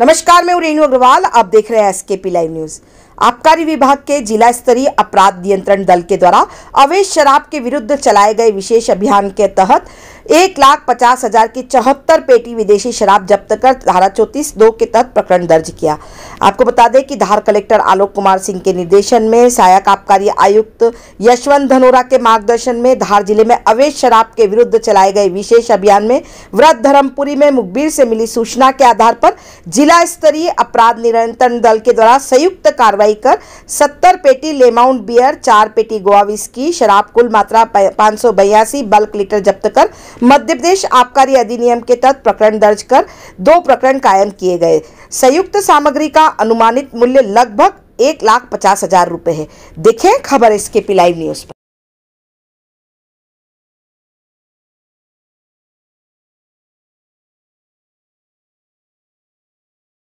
नमस्कार मैं रेणु अग्रवाल आप देख रहे हैं एसकेपी लाइव न्यूज आबकारी विभाग के जिला स्तरीय अपराध नियंत्रण दल के द्वारा अवैध शराब के विरुद्ध चलाए गए विशेष अभियान के तहत एक लाख पचास हजार की चौहत्तर पेटी विदेशी शराब जब्त कर धारा चौतीस दो के तहत प्रकरण दर्ज किया आपको बता दें कि धार कलेक्टर आलोक कुमार सिंह के निर्देशन में सहायक आबकारी आयुक्त यशवंत धनोरा के मार्गदर्शन में धार जिले में अवैध शराब के विरुद्ध चलाए गए विशेष अभियान में व्रत धर्मपुरी में मुखबिर से मिली सूचना के आधार पर जिला स्तरीय अपराध नियंत्रण दल के द्वारा संयुक्त कार्रवाई कर सत्तर पेटी लेमाउंट बियर चार पेटी गोवा विस्की शराब कुल मात्रा पाँच बयासी बल्क लीटर जब्त कर मध्य प्रदेश आबकारी अधिनियम के तहत प्रकरण दर्ज कर दो प्रकरण कायम किए गए संयुक्त सामग्री का अनुमानित मूल्य लगभग एक लाख पचास हजार रुपए है देखें खबर इसके पी लाइव न्यूज़ पर